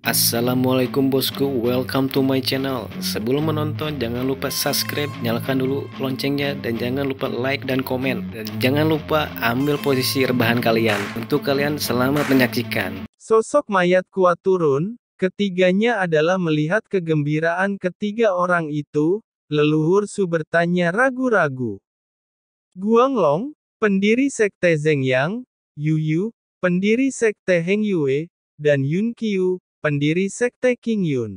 Assalamualaikum bosku, welcome to my channel Sebelum menonton jangan lupa subscribe, nyalakan dulu loncengnya Dan jangan lupa like dan komen Dan jangan lupa ambil posisi rebahan kalian Untuk kalian selamat menyaksikan Sosok mayat kuat turun Ketiganya adalah melihat kegembiraan ketiga orang itu Leluhur Su bertanya ragu-ragu Guanglong, pendiri sekte Zhengyang Yu, pendiri sekte Hengyue dan Yun Qiu, pendiri Sekte King Yun.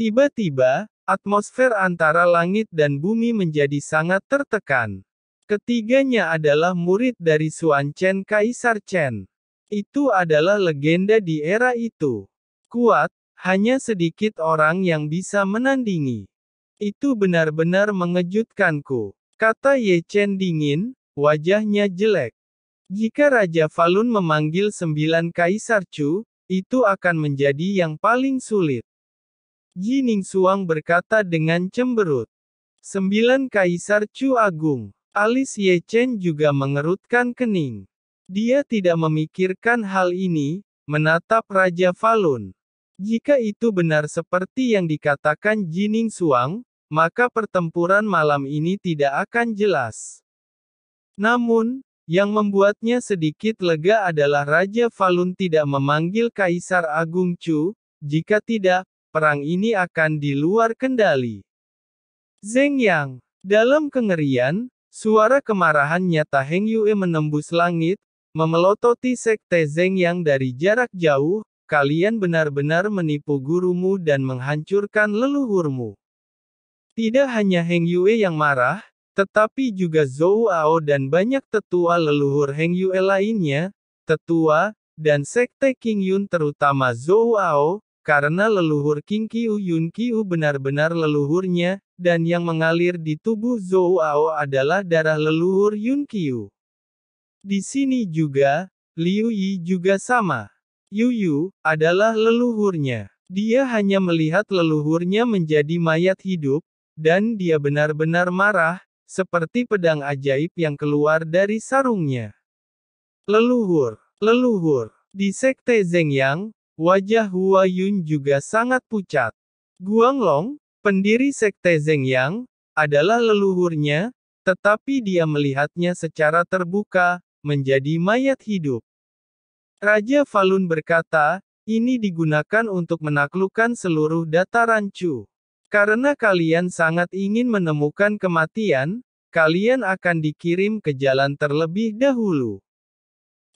Tiba-tiba, atmosfer antara langit dan bumi menjadi sangat tertekan. Ketiganya adalah murid dari Suan Chen Kaisar Chen. Itu adalah legenda di era itu. Kuat, hanya sedikit orang yang bisa menandingi. Itu benar-benar mengejutkanku. Kata Ye Chen dingin, wajahnya jelek. Jika Raja Falun memanggil sembilan kaisar Chu, itu akan menjadi yang paling sulit. Jining Suang berkata dengan cemberut. Sembilan Kaisar Chu Agung. Alis Ye Chen juga mengerutkan kening. Dia tidak memikirkan hal ini, menatap Raja Falun. Jika itu benar seperti yang dikatakan Jining Suang, maka pertempuran malam ini tidak akan jelas. Namun, yang membuatnya sedikit lega adalah Raja Falun tidak memanggil Kaisar Agung Chu, jika tidak, perang ini akan di luar kendali. Zeng Yang, dalam kengerian, suara kemarahan nyata Heng Yue menembus langit, memelototi sekte Zeng Yang dari jarak jauh, kalian benar-benar menipu gurumu dan menghancurkan leluhurmu. Tidak hanya Heng Yue yang marah, tetapi juga Zhou Ao dan banyak tetua leluhur Heng Yue lainnya, tetua, dan sekte King Yun terutama Zhou Ao, karena leluhur King Kiu Yun Kiu benar-benar leluhurnya, dan yang mengalir di tubuh Zhou Ao adalah darah leluhur Yun Kiu. Di sini juga, Liu Yi juga sama. Yu Yu adalah leluhurnya. Dia hanya melihat leluhurnya menjadi mayat hidup, dan dia benar-benar marah, seperti pedang ajaib yang keluar dari sarungnya. Leluhur, leluhur, di sekte Zhengyang, wajah Hua Yun juga sangat pucat. Guanglong, pendiri sekte Zhengyang, adalah leluhurnya, tetapi dia melihatnya secara terbuka, menjadi mayat hidup. Raja Falun berkata, ini digunakan untuk menaklukkan seluruh dataran Chu. Karena kalian sangat ingin menemukan kematian, kalian akan dikirim ke jalan terlebih dahulu.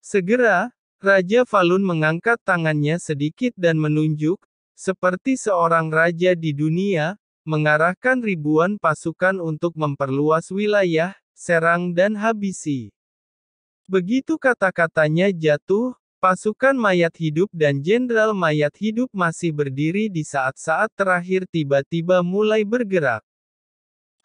Segera, Raja Falun mengangkat tangannya sedikit dan menunjuk, seperti seorang raja di dunia, mengarahkan ribuan pasukan untuk memperluas wilayah, serang dan habisi. Begitu kata-katanya jatuh, Pasukan mayat hidup dan jenderal mayat hidup masih berdiri di saat-saat terakhir tiba-tiba mulai bergerak.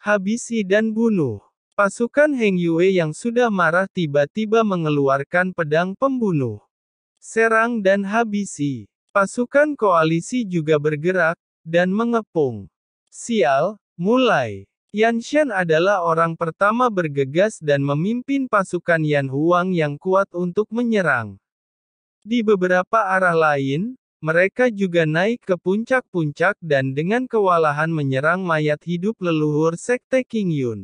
Habisi dan bunuh. Pasukan Heng Yue yang sudah marah tiba-tiba mengeluarkan pedang pembunuh. Serang dan habisi. Pasukan koalisi juga bergerak, dan mengepung. Sial, mulai. Yan Shen adalah orang pertama bergegas dan memimpin pasukan Yan Huang yang kuat untuk menyerang. Di beberapa arah lain, mereka juga naik ke puncak-puncak dan dengan kewalahan menyerang mayat hidup leluhur Sekte King Yun.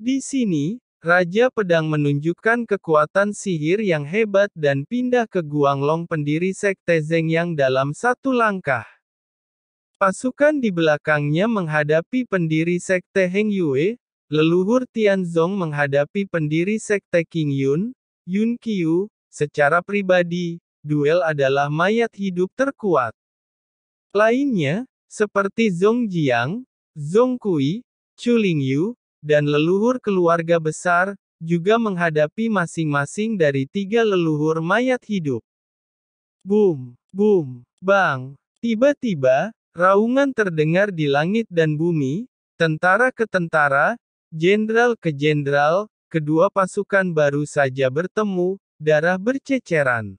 Di sini, Raja Pedang menunjukkan kekuatan sihir yang hebat dan pindah ke Guanglong pendiri Sekte Zeng yang dalam satu langkah. Pasukan di belakangnya menghadapi pendiri Sekte Heng Yue, leluhur Tianzong menghadapi pendiri Sekte King Yun, Yun Qiu, Secara pribadi, duel adalah mayat hidup terkuat. Lainnya, seperti Zhong Jiang, Zhong Kui, Chu Lingyu, dan leluhur keluarga besar, juga menghadapi masing-masing dari tiga leluhur mayat hidup. Boom, boom, bang. Tiba-tiba, raungan terdengar di langit dan bumi, tentara ke tentara, jenderal ke jenderal, kedua pasukan baru saja bertemu, darah berceceran.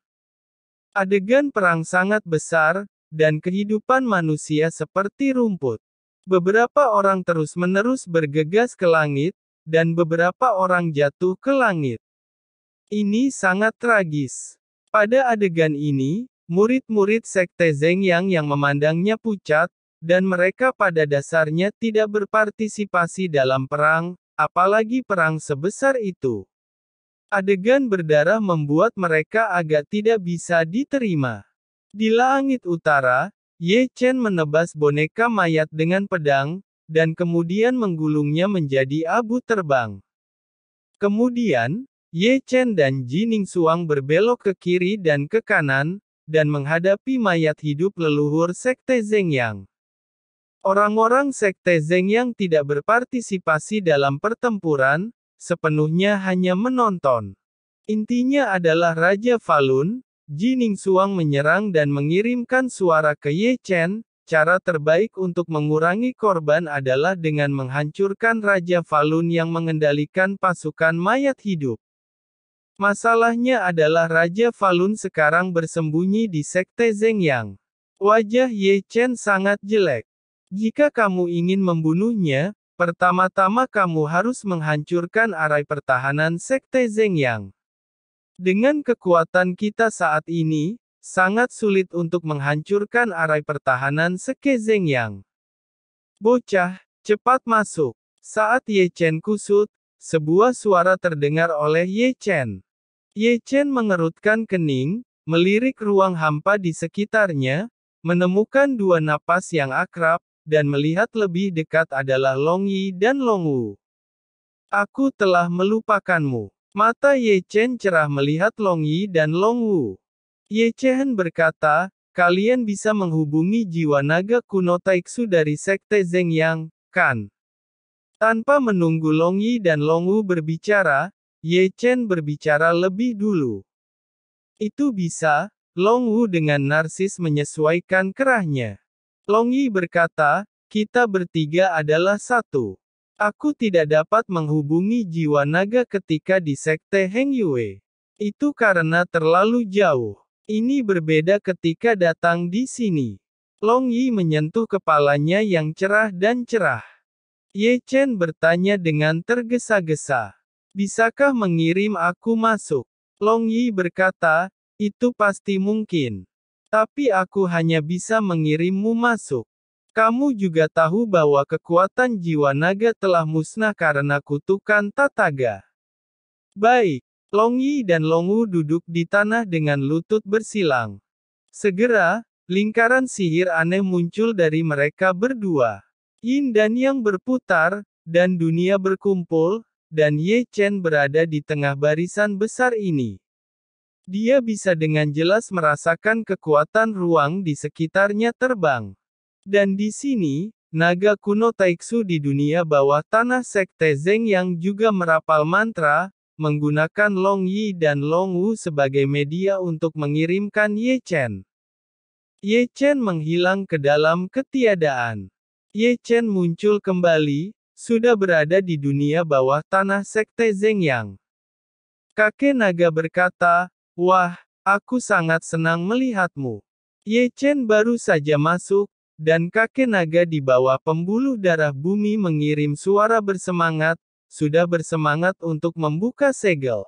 Adegan perang sangat besar, dan kehidupan manusia seperti rumput. Beberapa orang terus-menerus bergegas ke langit, dan beberapa orang jatuh ke langit. Ini sangat tragis. Pada adegan ini, murid-murid sekte Zeng yang memandangnya pucat, dan mereka pada dasarnya tidak berpartisipasi dalam perang, apalagi perang sebesar itu. Adegan berdarah membuat mereka agak tidak bisa diterima. Di langit utara, Ye Chen menebas boneka mayat dengan pedang, dan kemudian menggulungnya menjadi abu terbang. Kemudian, Ye Chen dan Jining Suang berbelok ke kiri dan ke kanan, dan menghadapi mayat hidup leluhur Sekte Zhengyang. Orang-orang Sekte Zhengyang tidak berpartisipasi dalam pertempuran, sepenuhnya hanya menonton. Intinya adalah Raja Falun, Jining Suang menyerang dan mengirimkan suara ke Ye Chen, cara terbaik untuk mengurangi korban adalah dengan menghancurkan Raja Falun yang mengendalikan pasukan mayat hidup. Masalahnya adalah Raja Falun sekarang bersembunyi di Sekte Zhengyang. Wajah Ye Chen sangat jelek. Jika kamu ingin membunuhnya, Pertama-tama kamu harus menghancurkan arai pertahanan Sekte Yang. Dengan kekuatan kita saat ini, sangat sulit untuk menghancurkan arai pertahanan Sekte Yang. Bocah, cepat masuk. Saat Ye Chen kusut, sebuah suara terdengar oleh Ye Chen. Ye Chen mengerutkan kening, melirik ruang hampa di sekitarnya, menemukan dua napas yang akrab, dan melihat lebih dekat adalah Long Yi dan Long Wu. Aku telah melupakanmu. Mata Ye Chen cerah melihat Long Yi dan Long Wu. Ye Chen berkata, kalian bisa menghubungi jiwa naga kuno Taiksu dari Sekte Zeng Yang, kan? Tanpa menunggu Long Yi dan Long Wu berbicara, Ye Chen berbicara lebih dulu. Itu bisa, Long Wu dengan narsis menyesuaikan kerahnya. Yi berkata, kita bertiga adalah satu. Aku tidak dapat menghubungi jiwa naga ketika di sekte Heng Yue. Itu karena terlalu jauh. Ini berbeda ketika datang di sini. Long Yi menyentuh kepalanya yang cerah dan cerah. Ye Chen bertanya dengan tergesa-gesa. Bisakah mengirim aku masuk? Long Yi berkata, itu pasti mungkin. Tapi aku hanya bisa mengirimmu masuk. Kamu juga tahu bahwa kekuatan jiwa naga telah musnah karena kutukan Tataga. Baik, Long Yi dan Long Wu duduk di tanah dengan lutut bersilang. Segera, lingkaran sihir aneh muncul dari mereka berdua. Yin dan Yang berputar, dan dunia berkumpul, dan Ye Chen berada di tengah barisan besar ini. Dia bisa dengan jelas merasakan kekuatan ruang di sekitarnya terbang. Dan di sini, naga kuno Taiksu di dunia bawah tanah Sekte Zeng yang juga merapal mantra, menggunakan Long Yi dan Long Wu sebagai media untuk mengirimkan Ye Chen. Ye Chen menghilang ke dalam ketiadaan. Ye Chen muncul kembali, sudah berada di dunia bawah tanah Sekte Zeng Yang. Kakek naga berkata, Wah, aku sangat senang melihatmu. Ye Chen baru saja masuk, dan kakek naga di bawah pembuluh darah bumi mengirim suara bersemangat, sudah bersemangat untuk membuka segel.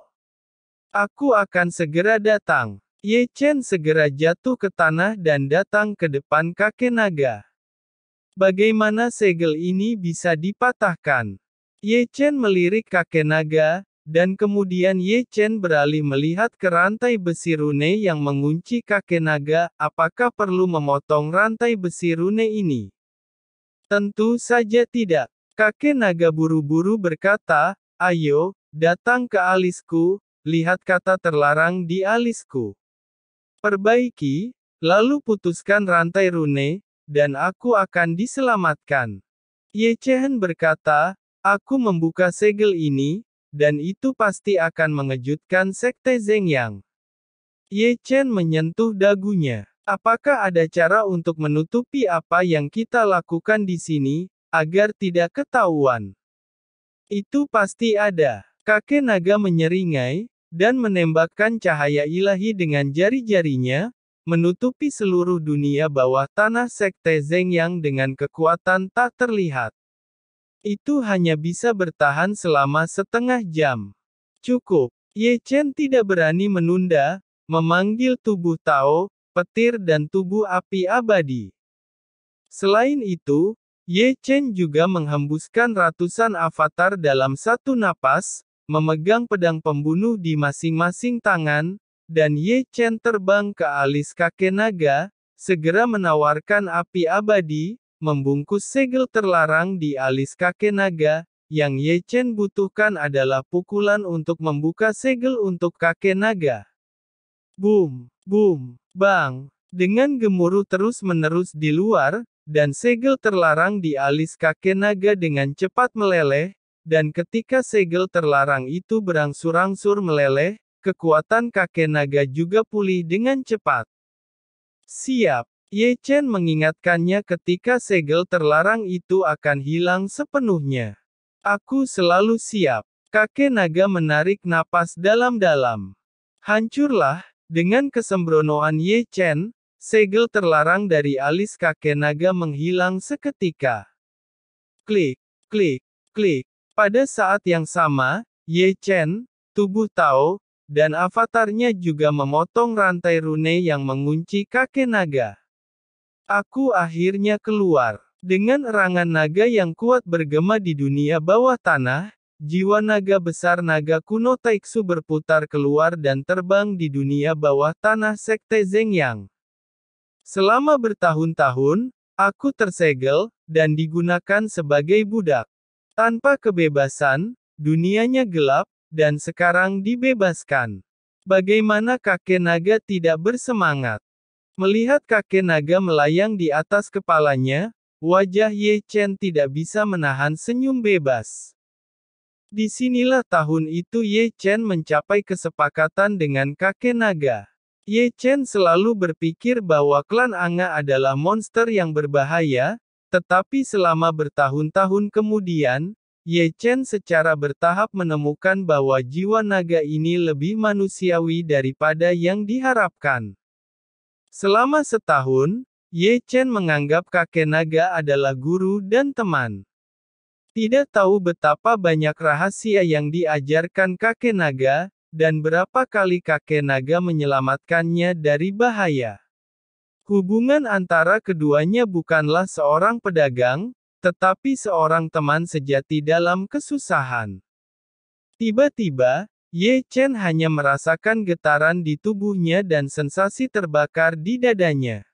Aku akan segera datang. Ye Chen segera jatuh ke tanah dan datang ke depan kakek naga. Bagaimana segel ini bisa dipatahkan? Ye Chen melirik kakek naga, dan kemudian Ye Chen beralih melihat ke rantai besi rune yang mengunci kakek naga, apakah perlu memotong rantai besi rune ini? Tentu saja tidak. Kakek naga buru-buru berkata, ayo, datang ke alisku, lihat kata terlarang di alisku. Perbaiki, lalu putuskan rantai rune, dan aku akan diselamatkan. Ye Chen berkata, aku membuka segel ini, dan itu pasti akan mengejutkan sekte Zeng Ye Chen menyentuh dagunya. Apakah ada cara untuk menutupi apa yang kita lakukan di sini, agar tidak ketahuan? Itu pasti ada. Kakek naga menyeringai, dan menembakkan cahaya ilahi dengan jari-jarinya, menutupi seluruh dunia bawah tanah Sekte Zeng dengan kekuatan tak terlihat. Itu hanya bisa bertahan selama setengah jam. Cukup. Ye Chen tidak berani menunda, memanggil tubuh Tao, petir dan tubuh api abadi. Selain itu, Ye Chen juga menghembuskan ratusan avatar dalam satu napas, memegang pedang pembunuh di masing-masing tangan, dan Ye Chen terbang ke alis kakek naga, segera menawarkan api abadi, Membungkus segel terlarang di alis kakek naga, yang Ye Chen butuhkan adalah pukulan untuk membuka segel untuk kakek naga. Boom, boom, bang, dengan gemuruh terus-menerus di luar, dan segel terlarang di alis kakek naga dengan cepat meleleh, dan ketika segel terlarang itu berangsur-angsur meleleh, kekuatan kakek naga juga pulih dengan cepat. Siap, Ye Chen mengingatkannya ketika segel terlarang itu akan hilang sepenuhnya. Aku selalu siap. Kakek naga menarik napas dalam-dalam. Hancurlah, dengan kesembronoan Ye Chen, segel terlarang dari alis kakek naga menghilang seketika. Klik, klik, klik. Pada saat yang sama, Ye Chen, tubuh Tao, dan avatarnya juga memotong rantai rune yang mengunci kakek naga. Aku akhirnya keluar. Dengan erangan naga yang kuat bergema di dunia bawah tanah, jiwa naga besar naga kuno Taiksu berputar keluar dan terbang di dunia bawah tanah Sekte Zhengyang. Selama bertahun-tahun, aku tersegel, dan digunakan sebagai budak. Tanpa kebebasan, dunianya gelap, dan sekarang dibebaskan. Bagaimana kakek naga tidak bersemangat? Melihat kakek naga melayang di atas kepalanya, wajah Ye Chen tidak bisa menahan senyum bebas. Disinilah tahun itu Ye Chen mencapai kesepakatan dengan kakek naga. Ye Chen selalu berpikir bahwa klan Anga adalah monster yang berbahaya, tetapi selama bertahun-tahun kemudian, Ye Chen secara bertahap menemukan bahwa jiwa naga ini lebih manusiawi daripada yang diharapkan. Selama setahun, Ye Chen menganggap kakek naga adalah guru dan teman. Tidak tahu betapa banyak rahasia yang diajarkan kakek naga, dan berapa kali kakek naga menyelamatkannya dari bahaya. Hubungan antara keduanya bukanlah seorang pedagang, tetapi seorang teman sejati dalam kesusahan. Tiba-tiba, Ye Chen hanya merasakan getaran di tubuhnya dan sensasi terbakar di dadanya.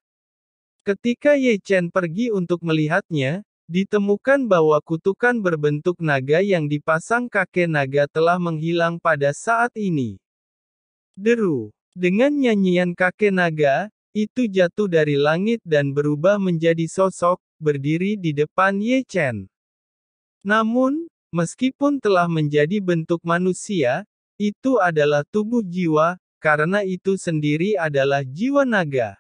Ketika Ye Chen pergi untuk melihatnya, ditemukan bahwa kutukan berbentuk naga yang dipasang kakek naga telah menghilang pada saat ini. Deru, dengan nyanyian kakek naga, itu jatuh dari langit dan berubah menjadi sosok, berdiri di depan Ye Chen. Namun, meskipun telah menjadi bentuk manusia, itu adalah tubuh jiwa, karena itu sendiri adalah jiwa naga.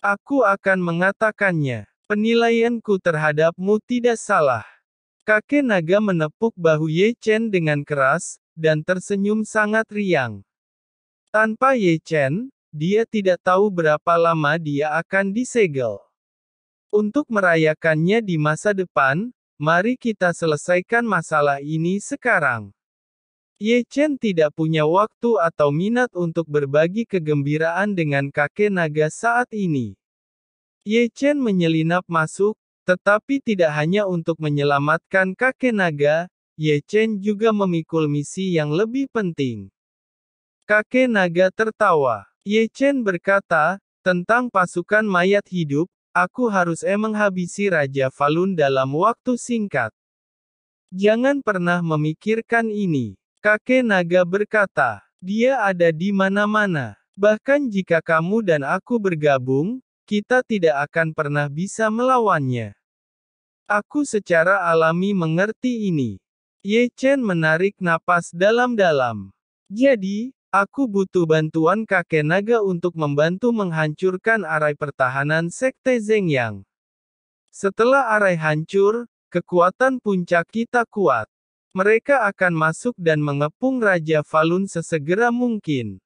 Aku akan mengatakannya. Penilaianku terhadapmu tidak salah. Kakek naga menepuk bahu Ye Chen dengan keras, dan tersenyum sangat riang. Tanpa Ye Chen, dia tidak tahu berapa lama dia akan disegel. Untuk merayakannya di masa depan, mari kita selesaikan masalah ini sekarang. Ye Chen tidak punya waktu atau minat untuk berbagi kegembiraan dengan kakek naga saat ini. Ye Chen menyelinap masuk, tetapi tidak hanya untuk menyelamatkan kakek naga, Ye Chen juga memikul misi yang lebih penting. Kakek naga tertawa. Ye Chen berkata, tentang pasukan mayat hidup, aku harus emang habisi Raja Falun dalam waktu singkat. Jangan pernah memikirkan ini. Kakek naga berkata, dia ada di mana-mana. Bahkan jika kamu dan aku bergabung, kita tidak akan pernah bisa melawannya. Aku secara alami mengerti ini. Ye Chen menarik napas dalam-dalam. Jadi, aku butuh bantuan kakek naga untuk membantu menghancurkan arai pertahanan Sekte Zhengyang. Setelah arai hancur, kekuatan puncak kita kuat. Mereka akan masuk dan mengepung Raja Falun sesegera mungkin.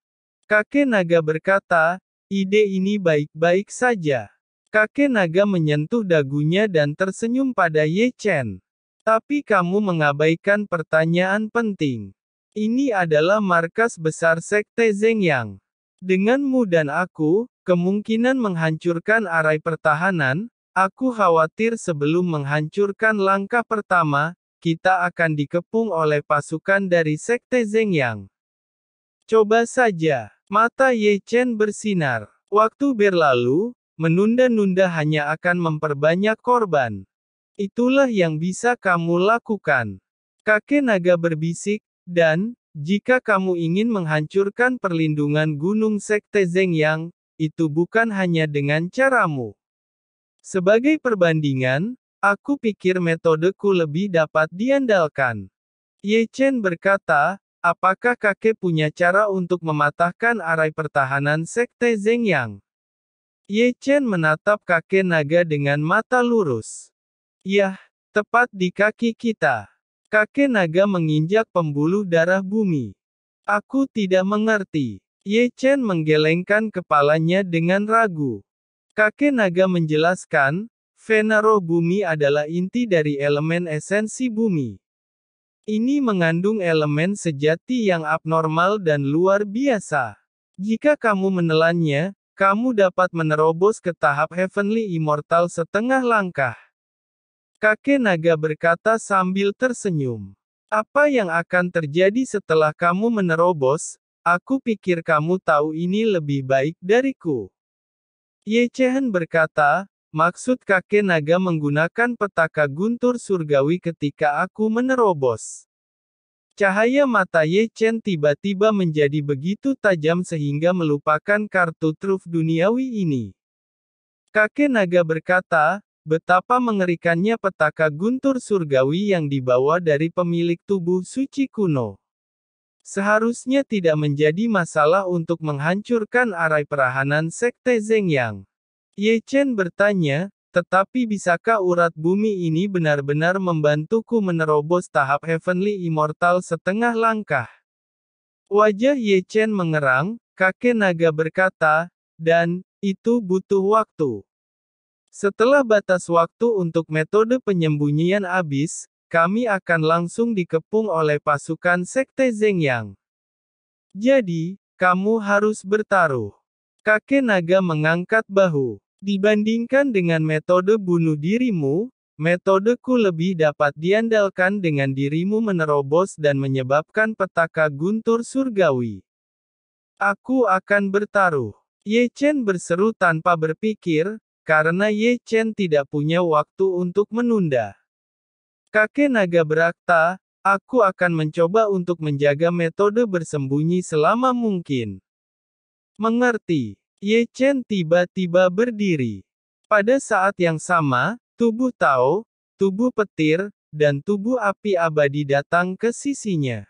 Kakek naga berkata, ide ini baik-baik saja. Kakek naga menyentuh dagunya dan tersenyum pada Ye Chen. Tapi kamu mengabaikan pertanyaan penting. Ini adalah markas besar Sekte Yang. Denganmu dan aku, kemungkinan menghancurkan arai pertahanan, aku khawatir sebelum menghancurkan langkah pertama, kita akan dikepung oleh pasukan dari Sekte Yang. Coba saja. Mata Ye Chen bersinar. Waktu berlalu, menunda-nunda hanya akan memperbanyak korban. Itulah yang bisa kamu lakukan. Kakek naga berbisik, dan, jika kamu ingin menghancurkan perlindungan gunung Sekte Yang, itu bukan hanya dengan caramu. Sebagai perbandingan, Aku pikir metodeku lebih dapat diandalkan. Ye Chen berkata, apakah kakek punya cara untuk mematahkan arai pertahanan sekte Zhengyang? Ye Chen menatap kakek naga dengan mata lurus. Yah, tepat di kaki kita. Kakek naga menginjak pembuluh darah bumi. Aku tidak mengerti. Ye Chen menggelengkan kepalanya dengan ragu. Kakek naga menjelaskan, Venero bumi adalah inti dari elemen esensi bumi. Ini mengandung elemen sejati yang abnormal dan luar biasa. Jika kamu menelannya, kamu dapat menerobos ke tahap Heavenly Immortal setengah langkah. Kakek naga berkata sambil tersenyum. Apa yang akan terjadi setelah kamu menerobos? Aku pikir kamu tahu ini lebih baik dariku. Ye Chen berkata, Maksud kakek naga menggunakan petaka guntur surgawi ketika aku menerobos. Cahaya mata Ye Chen tiba-tiba menjadi begitu tajam sehingga melupakan kartu truf duniawi ini. Kakek naga berkata, betapa mengerikannya petaka guntur surgawi yang dibawa dari pemilik tubuh suci kuno. Seharusnya tidak menjadi masalah untuk menghancurkan arai perahanan Sekte Zhengyang. Ye Chen bertanya, tetapi bisakah urat bumi ini benar-benar membantuku menerobos tahap Heavenly Immortal setengah langkah? Wajah Ye Chen mengerang, kakek naga berkata, dan, itu butuh waktu. Setelah batas waktu untuk metode penyembunyian habis, kami akan langsung dikepung oleh pasukan Sekte Zengyang. Jadi, kamu harus bertaruh. Kakek naga mengangkat bahu. Dibandingkan dengan metode bunuh dirimu, metodeku lebih dapat diandalkan dengan dirimu menerobos dan menyebabkan petaka guntur surgawi. Aku akan bertaruh. Ye Chen berseru tanpa berpikir, karena Ye Chen tidak punya waktu untuk menunda. Kakek naga berakta, aku akan mencoba untuk menjaga metode bersembunyi selama mungkin. Mengerti. Ye Chen tiba-tiba berdiri. Pada saat yang sama, tubuh Tao, tubuh petir, dan tubuh api abadi datang ke sisinya.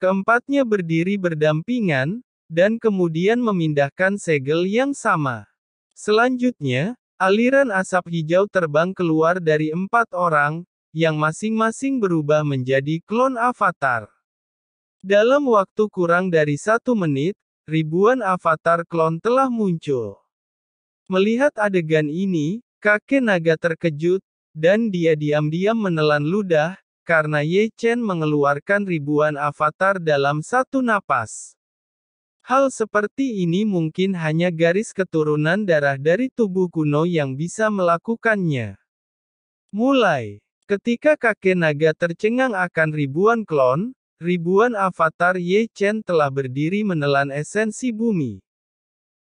Keempatnya berdiri berdampingan, dan kemudian memindahkan segel yang sama. Selanjutnya, aliran asap hijau terbang keluar dari empat orang, yang masing-masing berubah menjadi klon avatar. Dalam waktu kurang dari satu menit, ribuan avatar klon telah muncul. Melihat adegan ini, kakek naga terkejut, dan dia diam-diam menelan ludah, karena Ye Chen mengeluarkan ribuan avatar dalam satu napas. Hal seperti ini mungkin hanya garis keturunan darah dari tubuh kuno yang bisa melakukannya. Mulai, ketika kakek naga tercengang akan ribuan klon, ribuan avatar Ye Chen telah berdiri menelan esensi bumi.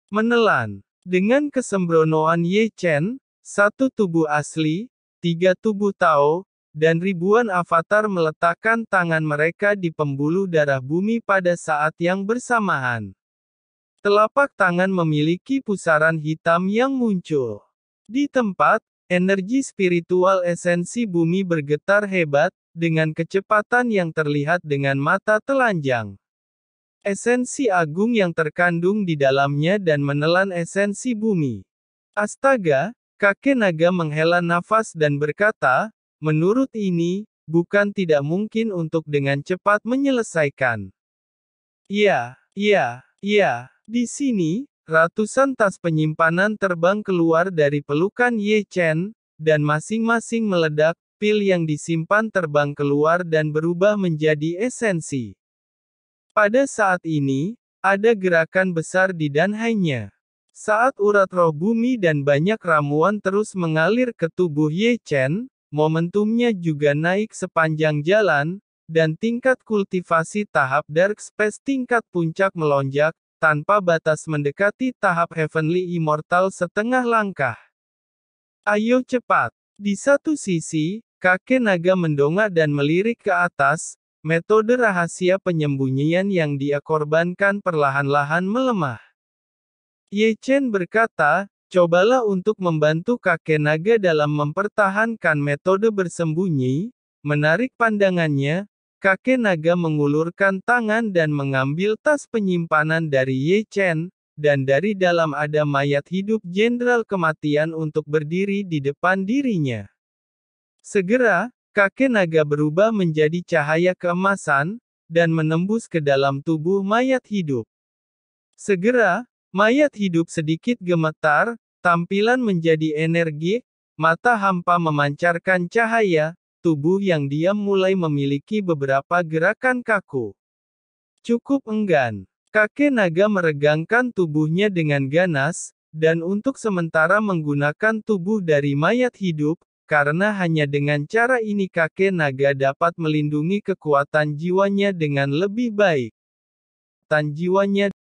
Menelan. Dengan kesembronoan Ye Chen, satu tubuh asli, tiga tubuh Tao, dan ribuan avatar meletakkan tangan mereka di pembuluh darah bumi pada saat yang bersamaan. Telapak tangan memiliki pusaran hitam yang muncul. Di tempat, energi spiritual esensi bumi bergetar hebat, dengan kecepatan yang terlihat dengan mata telanjang. Esensi agung yang terkandung di dalamnya dan menelan esensi bumi. Astaga, kakek naga menghela nafas dan berkata, menurut ini, bukan tidak mungkin untuk dengan cepat menyelesaikan. Ya, ya, ya. Di sini, ratusan tas penyimpanan terbang keluar dari pelukan Ye Chen, dan masing-masing meledak pil yang disimpan terbang keluar dan berubah menjadi esensi. Pada saat ini, ada gerakan besar di Danhainya. Saat urat roh bumi dan banyak ramuan terus mengalir ke tubuh Ye Chen, momentumnya juga naik sepanjang jalan, dan tingkat kultivasi tahap Dark Space tingkat puncak melonjak, tanpa batas mendekati tahap Heavenly Immortal setengah langkah. Ayo cepat! Di satu sisi, Kakek naga mendongak dan melirik ke atas, metode rahasia penyembunyian yang dia korbankan perlahan-lahan melemah. Ye Chen berkata, cobalah untuk membantu kakek naga dalam mempertahankan metode bersembunyi, menarik pandangannya, kakek naga mengulurkan tangan dan mengambil tas penyimpanan dari Ye Chen, dan dari dalam ada mayat hidup Jenderal Kematian untuk berdiri di depan dirinya. Segera, kakek naga berubah menjadi cahaya keemasan, dan menembus ke dalam tubuh mayat hidup. Segera, mayat hidup sedikit gemetar, tampilan menjadi energi, mata hampa memancarkan cahaya, tubuh yang diam mulai memiliki beberapa gerakan kaku. Cukup enggan, kakek naga meregangkan tubuhnya dengan ganas, dan untuk sementara menggunakan tubuh dari mayat hidup, karena hanya dengan cara ini kakek naga dapat melindungi kekuatan jiwanya dengan lebih baik. Tan